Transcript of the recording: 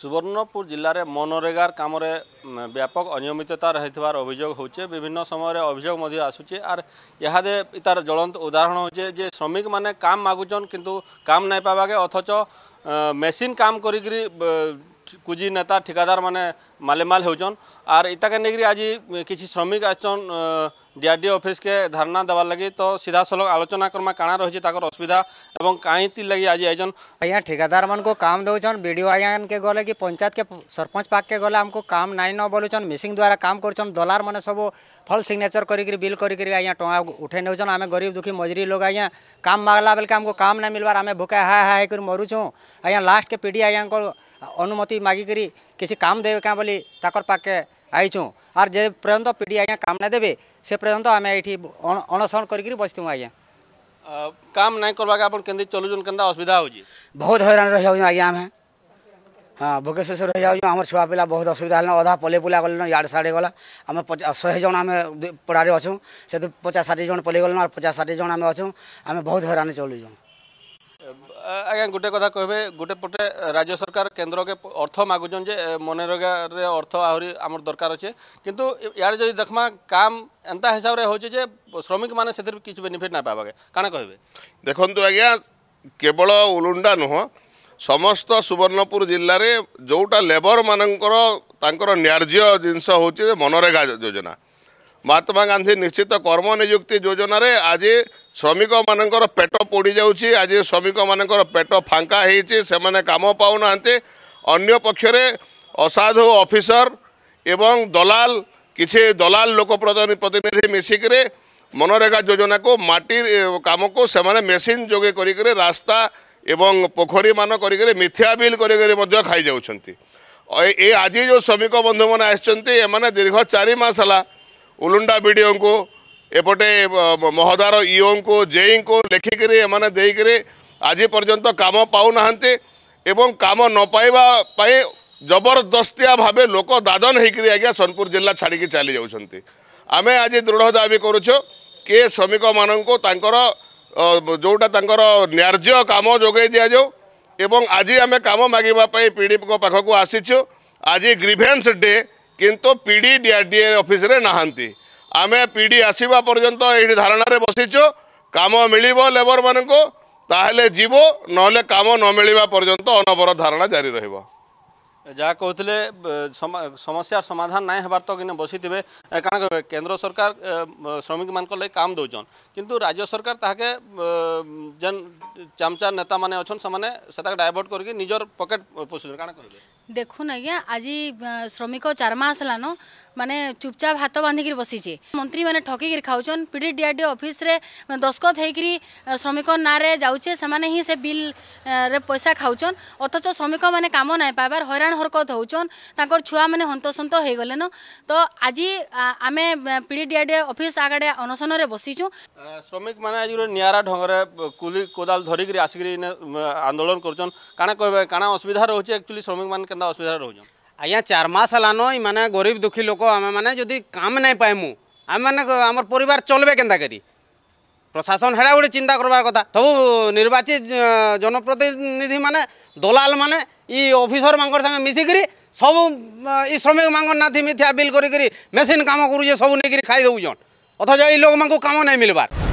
সুবর্ণপুর জেলার মনরেগার কামরে ব্যাপক অনিয়মিততা রয়েছে অভিযোগ হচ্ছে বিভিন্ন সময় অভিযোগ আসুছে আর ইহাদে তার জ্বলন্ত উদাহরণ হচ্ছে যে শ্রমিক মানে কাম মাগুছন কিন্তু কাম নাই পাবাগে অথচ মেসিন কাম করি कूजि नेता ठिकादार मान मालेमाल होर इता के नहीं आज किसी श्रमिक आसचन डीआरडी ऑफिस के धारणा देवार लगी तो सीधा सलख आलोचना करमा कण रही असुविधा और कहीं लगे आज आईन आज्ञा ठिकादार मन को काम दौन विओ आज के गले कि पंचायत के सरपंच पाक के गले आमको काम नाई न बोलुन मिसिंग द्वारा काम कर दलार मैंने सब फल सिग्नेचर कर बिल कर टाँग उठे नौन आम गरीब दुखी मजूरी लोग आज्ञा काम मांगला बेल के आमको काम ना मिलवार आम भूके हा हा हो मरुँ आज्ञा लास्ट के पीढ़ी आज्ञा को अनुमति मागिकी किसी काम देवे क्या बोली ताकर पाके आई आईचुँ आर जे पर्यटन पीढ़ी आज्ञा काम ना देवे से पर्यटन आम ये अनशन कर बसथुँ आज्ञा काम ना करवाके आप के चलुन के असुविधा हो बहुत हईराण रही जाऊँ आज्ञा आम हाँ भोकेश्वर से रही जाऊँ आम छुआ पिला बहुत असुविधा है अधा पले पुला गल इाड़े साड़े गला आम शहे जन आम पड़ारे अच्छू से पचास षाठी जन पले गल पचास षाठी जन आम अच्छू आम बहुत हईराण चलुँ আজ্ঞা গোটে কথা কহবে গোটে পটে রাজ্য সরকার কেন্দ্রকে অর্থ মাগুছন যে মনরেগারে অর্থ আহরি আমার দরকার অছে কিন্তু ইয়ার যদি দেখমা কাম এন্তা হিসাবে হচ্ছে যে শ্রমিক মানে সেতির কিছু বেনিফিট না পাবাকে কানা কহবে দেখুন আজ্ঞা কেবল উলুন্ডা নুহ সমস্ত সুবর্ণপুর জেলার যেটা লেবর মানকর তাঁর ন্যায্য জিনিস হচ্ছে মনরেগা যোজনা মহাত্মা গান্ধী নিশ্চিত কর্মনিযুক্তি যোজনার আজ ଶ୍ରମିକମାନଙ୍କର ପେଟ ପୋଡ଼ିଯାଉଛି ଆଜି ଶ୍ରମିକମାନଙ୍କର ପେଟ ଫାଙ୍କା ହେଇଛି ସେମାନେ କାମ ପାଉନାହାନ୍ତି ଅନ୍ୟ ପକ୍ଷରେ ଅସାଧୁ ଅଫିସର ଏବଂ ଦଲାଲ କିଛି ଦଲାଲ ଲୋକ ପ୍ରତିନିଧି ମିଶିକିରି ମନରେଗା ଯୋଜନାକୁ ମାଟି କାମକୁ ସେମାନେ ମେସିନ୍ ଯୋଗେ କରିକିରି ରାସ୍ତା ଏବଂ ପୋଖରୀମାନ କରିକିରି ମିଥ୍ୟା ବିଲ୍ କରିକିରି ମଧ୍ୟ ଖାଇଯାଉଛନ୍ତି ଏ ଆଜି ଯେଉଁ ଶ୍ରମିକ ବନ୍ଧୁମାନେ ଆସିଛନ୍ତି ଏମାନେ ଦୀର୍ଘ ଚାରି ମାସ ହେଲା ଉଲୁଣ୍ଡା ବିଡ଼ିଓଙ୍କୁ এপটে মহোଦାর ইওঙ্কু জেইঙ্কু লেখিকি এমানে দেইকি আজ পর্যন্ত কাম পাও না এবং কাম নপাইবা পাই জবরদস্তিয়া ভাবে লোক দাদন হয়েকি আজ্ঞা সোনপুর জেলা ছাড়িকি চালি যাচ্ছেন আমি আজ দৃঢ় দাবি করুছ কে শ্রমিক মানুষ তাঁকর ଯେଉଁଟା ତାଙ୍କର ନ୍ୟାର୍ଯ୍ୟ କାମ ଯୋଗାଇ ଦିଆଯାଉ ଏବଂ ଆଜି ଆମେ କାମ ମାଗିବା ପାଇଁ ପିଡ଼ିଙ୍କ ପାଖକୁ ଆସିଛୁ ଆଜି ଗ୍ରିଭେନ୍ସ ଡେ କିନ୍ତୁ ପିଡ଼ି ଡିଆର୍ଡିଏ ଅଫିସରେ ନାହାନ୍ତି ଆମେ ପିଢ଼ି ଆସିବା ପର୍ଯ୍ୟନ୍ତ ଏଇଠି ଧାରଣାରେ ବସିଛୁ କାମ ମିଳିବ ଲେବର ମାନଙ୍କୁ ତାହେଲେ ଯିବ ନହେଲେ କାମ ନ ମିଳିବା ପର୍ଯ୍ୟନ୍ତ ଅନବର ଧାରଣା ଜାରି ରହିବ ଯାହା କହୁଥିଲେ ସମସ୍ୟାର ସମାଧାନ ନାଇଁ ହେବାର ତ କିନା ବସିଥିବେ କାଣା କହିବେ କେନ୍ଦ୍ର ସରକାର ଶ୍ରମିକମାନଙ୍କ ଲାଗି କାମ ଦେଉଛନ୍ କିନ୍ତୁ ରାଜ୍ୟ ସରକାର ତାହାକେ ଯେନ୍ ଚାମଚାର ନେତାମାନେ ଅଛନ୍ ସେମାନେ ସେତାକେ ଡାଇଭର୍ଟ କରିକି ନିଜର ପକେଟ୍ ପୋଷୁଛନ୍ କାଣା କହିବେ দেখুন আজ্ঞা আজি শ্রমিক চার মাস হলান মানে চুপচাপ হাত বাঁধিকি বসিছে মন্ত্রী মানে ঠকিকি খাওছন পিডি ডিআরডি অফিসে দস্কত হয়েকি শ্রমিক নাঁরে যাচ্ছে সেমানে হি সে বিল রে পয়সা খাওছন অথচ শ্রমিক মানে কাম নাই পাইবার হইরাণ হরকত হচ্ছন তাঁর ছুয়া মানে হন্তসন্ত হয়ে গলেন তো আজি আমি পিডি ডিআরডি অফিস আগাড়ে অনশনরে বসিছু শ্রমিক মানে আজ নিয়ারা ঢঙ্গরে কুলি কোদাল ধরিকি আসিকি আন্দোলন করছেন কাଣା কহবে কাଣା অসুবিধা রয়েছে একচুয়ালি শ্রমিক মানে কেনা অসুবিধার রোজন আজ্ঞা চার মাস হলান ইমানে গরিব দুঃখী লোক আমি মানে যদি কাম নাই পাইমু আমি মানে আমার পরিবার চলবে কেনা করি প্রশাসন হেড়া গোটে চিন্তা করবার কথা সবু নির্বাচিত জনপ্রতিনিধি মানে দলাল মানে ই অফিসর মাঙ্কর সাথে মিশিকি সবু ই শ্রমিক মাঙ্কর নাথি মিথিয়া বিল করি মেসিন কাম করুছে সবু নেই খাই দেউছন অথচ এই লোক মাঙ্কু কাম নাই মিলবার